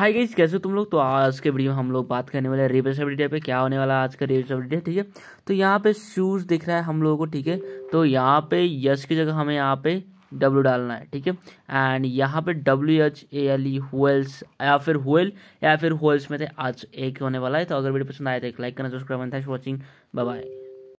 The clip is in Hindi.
हाय गाइस कैसे तुम लोग तो आज के वीडियो में हम लोग बात करने वाले हैं अपडेट पे क्या होने वाला आज का अपडेट ठीक है तो यहाँ पे शूज़ दिख रहा है हम लोगों को ठीक है तो यहाँ पे यस की जगह हमें यहाँ पे डब्ल्यू डालना है ठीक है एंड यहाँ पे W H A L E holes या फिर होल या फिर होल्स में थे आज एक होने वाला है तो अगर वीडियो पसंद आए तो एक लाइक करना सब्सक्राइब करना थैंक्स वॉचिंग बाय